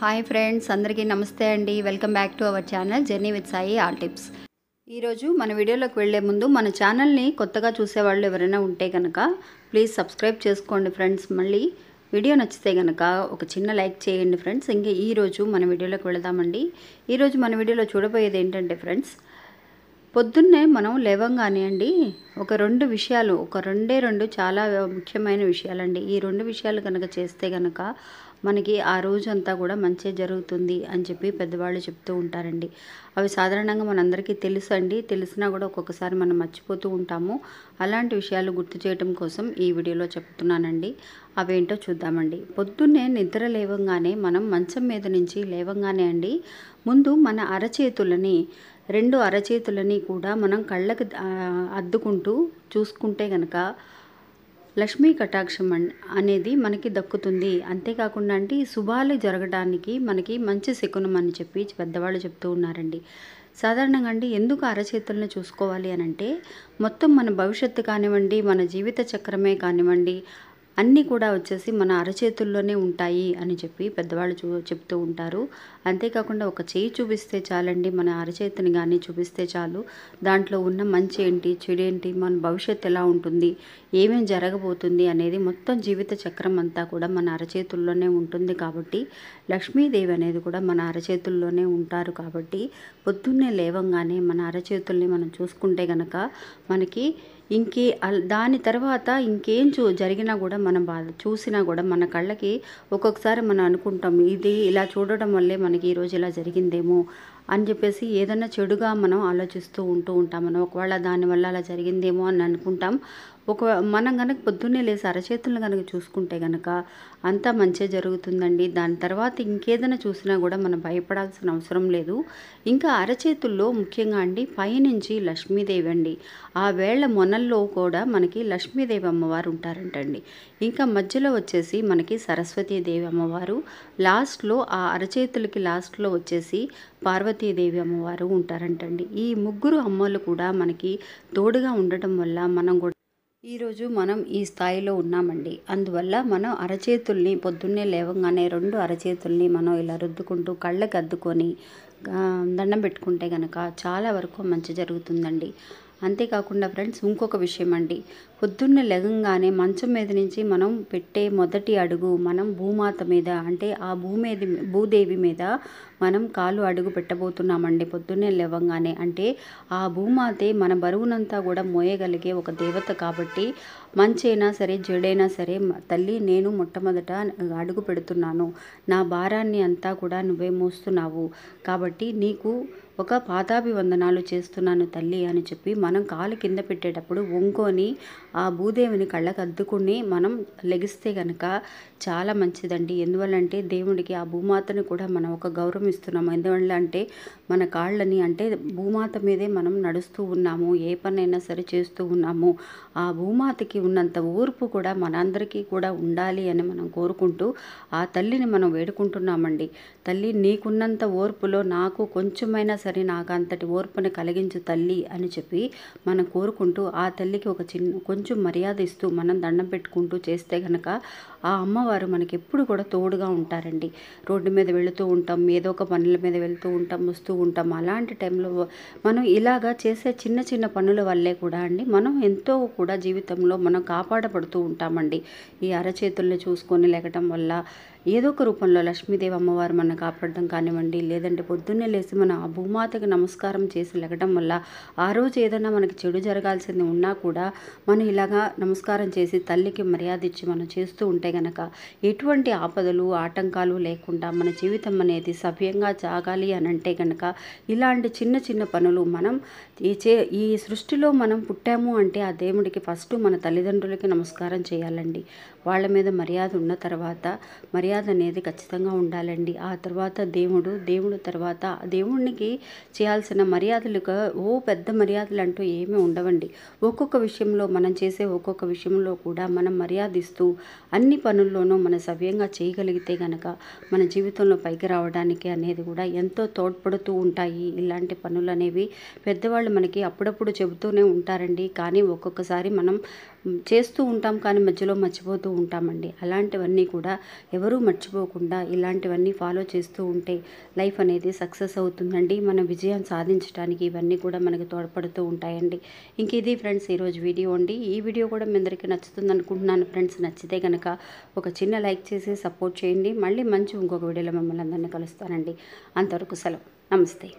hi friends అందరికీ నమస్తే అండి welcome back to our channel journey with Sai all tips ఈరోజు మన వీడియోలోకి వెళ్లే ముందు మన ఛానల్ని కొత్తగా చూసేవాళ్ళు ఎవరైనా ఉంటే కనుక ప్లీజ్ సబ్స్క్రైబ్ చేసుకోండి ఫ్రెండ్స్ మళ్ళీ వీడియో నచ్చితే కనుక ఒక చిన్న లైక్ చేయండి ఫ్రెండ్స్ ఇంకా ఈరోజు మన వీడియోలోకి వెళదామండి ఈరోజు మన వీడియోలో చూడబోయేది ఏంటంటే ఫ్రెండ్స్ పొద్దున్నే మనం లేవంగానే అండి ఒక రెండు విషయాలు ఒక రెండే రెండు చాలా ముఖ్యమైన విషయాలండి ఈ రెండు విషయాలు కనుక చేస్తే కనుక మనకి ఆ రోజు అంతా కూడా మంచి జరుగుతుంది అని చెప్పి పెద్దవాళ్ళు చెప్తూ ఉంటారండి అవి సాధారణంగా మనందరికీ తెలుసు అండి తెలిసినా కూడా ఒక్కొక్కసారి మనం మర్చిపోతూ ఉంటాము అలాంటి విషయాలు గుర్తు చేయడం కోసం ఈ వీడియోలో చెప్తున్నానండి అవేంటో చూద్దామండి పొద్దున్నే నిద్ర లేవంగానే మనం మంచం మీద నుంచి లేవంగానే అండి ముందు మన అరచేతులని రెండు అరచేతులని కూడా మనం కళ్ళకు అద్దుకుంటూ చూసుకుంటే కనుక లక్ష్మీ కటాక్షం అనేది మనకి దక్కుతుంది అంతేకాకుండా అంటే శుభాలు జరగడానికి మనకి మంచి శకునం అని చెప్పి పెద్దవాళ్ళు చెప్తూ ఉన్నారండి సాధారణంగా అండి ఎందుకు అరచేతులను చూసుకోవాలి అని అంటే మొత్తం మన భవిష్యత్తు కానివ్వండి మన జీవిత చక్రమే కానివ్వండి అన్నీ కూడా వచ్చేసి మన అరచేతుల్లోనే ఉంటాయి అని చెప్పి పెద్దవాళ్ళు చూ చెప్తూ ఉంటారు అంతేకాకుండా ఒక చేయి చూపిస్తే చాలండి మన అరచేతిని కానీ చూపిస్తే చాలు దాంట్లో ఉన్న మంచి ఏంటి చెడు ఏంటి మన భవిష్యత్తు ఎలా ఉంటుంది ఏమేం జరగబోతుంది అనేది మొత్తం జీవిత చక్రం అంతా కూడా మన అరచేతుల్లోనే ఉంటుంది కాబట్టి లక్ష్మీదేవి అనేది కూడా మన అరచేతుల్లోనే ఉంటారు కాబట్టి పొద్దున్నే లేవంగానే మన అరచేతుల్ని మనం చూసుకుంటే గనక మనకి ఇంకే దాని తర్వాత ఇంకేం చూ జరిగినా కూడా మనం బాధ చూసినా కూడా మన కళ్ళకి ఒక్కొక్కసారి మనం అనుకుంటాం ఇది ఇలా చూడడం వల్లే మనకి ఈరోజు ఇలా జరిగిందేమో అని చెప్పేసి ఏదైనా చెడుగా మనం ఆలోచిస్తూ ఉంటూ ఉంటాం మనం ఒకవేళ దానివల్ల అలా జరిగిందేమో అని అనుకుంటాం ఒక మనం కనుక పొద్దున్నే లేసి అరచేతులను కనుక చూసుకుంటే కనుక అంతా మంచిగా జరుగుతుందండి దాని తర్వాత ఇంకేదైనా చూసినా కూడా మనం భయపడాల్సిన అవసరం లేదు ఇంకా అరచేతుల్లో ముఖ్యంగా అండి పైనుంచి లక్ష్మీదేవి అండి ఆ వేళ్ల మొనల్లో కూడా మనకి లక్ష్మీదేవి అమ్మవారు ఉంటారంటండి ఇంకా మధ్యలో వచ్చేసి మనకి సరస్వతీదేవి అమ్మవారు లాస్ట్లో ఆ అరచేతులకి లాస్ట్లో వచ్చేసి పార్వతి పార్వతీదేవి అమ్మవారు ఉంటారంటండి ఈ ముగ్గురు అమ్మలు కూడా మనకి తోడుగా ఉండటం వల్ల మనం కూడా ఈరోజు మనం ఈ స్థాయిలో ఉన్నామండి అందువల్ల మనం అరచేతుల్ని పొద్దున్నే లేవగానే రెండు అరచేతుల్ని మనం ఇలా రుద్దుకుంటూ కళ్ళకు అద్దుకొని దండం పెట్టుకుంటే కనుక చాలా వరకు మంచి జరుగుతుందండి అంతేకాకుండా ఫ్రెండ్స్ ఇంకొక విషయం అండి పొద్దున్న లెగంగానే మంచం మీద నుంచి మనం పెట్టే మొదటి అడుగు మనం భూమాత మీద అంటే ఆ భూమేది భూదేవి మీద మనం కాలు అడుగు పెట్టబోతున్నామండి పొద్దున్నే లెవంగానే అంటే ఆ భూమాతే మన బరువునంతా కూడా మోయగలిగే ఒక దేవత కాబట్టి మంచైనా సరే జడైనా సరే తల్లి నేను మొట్టమొదట అడుగు పెడుతున్నాను నా భారాన్ని అంతా కూడా నువ్వే మోస్తున్నావు కాబట్టి నీకు ఒక పాదాభివందనాలు చేస్తున్నాను తల్లి అని చెప్పి మనం కాలు కింద పెట్టేటప్పుడు వంకొని ఆ భూదేవిని కళ్ళకు అద్దుకుని మనం లెగిస్తే కనుక చాలా మంచిదండి ఎందువల్లంటే దేవుడికి ఆ భూమాతను కూడా మనం ఒక గౌరవం ఇస్తున్నాము ఎందువల్ల అంటే మన కాళ్ళని అంటే భూమాత మీదే మనం నడుస్తూ ఉన్నాము ఏ పనైనా సరే చేస్తూ ఉన్నాము ఆ భూమాతకి ఉన్నంత ఓర్పు కూడా మనందరికీ కూడా ఉండాలి అని మనం కోరుకుంటూ ఆ తల్లిని మనం వేడుకుంటున్నామండి తల్లి నీకున్నంత ఓర్పులో నాకు కొంచెమైనా సరి నాకు అంతటి ఓర్పుని కలిగించు తల్లి అని చెప్పి మనం కోరుకుంటూ ఆ తల్లికి ఒక చిన్న కొంచెం మర్యాద ఇస్తూ మనం దండం పెట్టుకుంటూ చేస్తే కనుక ఆ అమ్మవారు మనకి ఎప్పుడు కూడా తోడుగా ఉంటారండి రోడ్డు మీద వెళుతూ ఉంటాం ఏదో ఒక పనుల మీద వెళ్తూ ఉంటాం వస్తూ ఉంటాం అలాంటి టైంలో మనం ఇలాగా చేసే చిన్న చిన్న పనుల వల్లే కూడా అండి మనం ఎంతో కూడా జీవితంలో మనం కాపాడబడుతూ ఉంటామండి ఈ అరచేతుల్ని చూసుకొని లేకటం వల్ల ఏదో ఒక రూపంలో లక్ష్మీదేవి అమ్మవారు మన కాపాడడం కానివ్వండి లేదంటే పొద్దున్నే లేచి మన ఆ భూమాతకి నమస్కారం చేసి లెగటం వల్ల ఆ రోజు ఏదైనా మనకి చెడు జరగాల్సింది ఉన్నా కూడా మనం ఇలాగా నమస్కారం చేసి తల్లికి మర్యాద ఇచ్చి మనం చేస్తూ ఉంటే గనక ఎటువంటి ఆపదలు ఆటంకాలు లేకుండా మన జీవితం అనేది సవ్యంగా జాగాలి అని అంటే గనక ఇలాంటి చిన్న చిన్న పనులు మనం చే ఈ సృష్టిలో మనం పుట్టాము అంటే ఆ దేవుడికి ఫస్ట్ మన తల్లిదండ్రులకి నమస్కారం చేయాలండి వాళ్ళ మీద మర్యాద ఉన్న తర్వాత మర్యాద అనేది ఖచ్చితంగా ఉండాలండి ఆ తర్వాత దేవుడు దేవుడు తర్వాత దేవుడికి చేయాల్సిన మర్యాదలుగా ఓ పెద్ద మర్యాదలు అంటూ ఏమీ ఉండవండి ఒక్కొక్క విషయంలో మనం చేసే ఒక్కొక్క విషయంలో కూడా మనం మర్యాదిస్తూ అన్ని పనుల్లోనూ మనం సవ్యంగా చేయగలిగితే గనక మన జీవితంలో పైకి రావడానికి అనేది కూడా ఎంతో తోడ్పడుతూ ఉంటాయి ఇలాంటి పనులు అనేవి పెద్దవాళ్ళు మనకి అప్పుడప్పుడు చెబుతూనే ఉంటారండి కానీ ఒక్కొక్కసారి మనం చేస్తూ ఉంటాం కానీ మధ్యలో మర్చిపోతూ ఉంటామండి అలాంటివన్నీ కూడా ఎవరూ మర్చిపోకుండా ఇలాంటివన్నీ ఫాలో చేస్తూ ఉంటే లైఫ్ అనేది సక్సెస్ అవుతుందండి మన విజయం సాధించడానికి ఇవన్నీ కూడా మనకి తోడ్పడుతూ ఉంటాయండి ఇంక ఇది ఫ్రెండ్స్ ఈరోజు వీడియో అండి ఈ వీడియో కూడా మీ అందరికీ నచ్చుతుంది అనుకుంటున్నాను ఫ్రెండ్స్ నచ్చితే కనుక ఒక చిన్న లైక్ చేసి సపోర్ట్ చేయండి మళ్ళీ మంచి ఇంకొక వీడియోలో మిమ్మల్ని అందరినీ కలుస్తానండి అంతవరకు సెలవు నమస్తే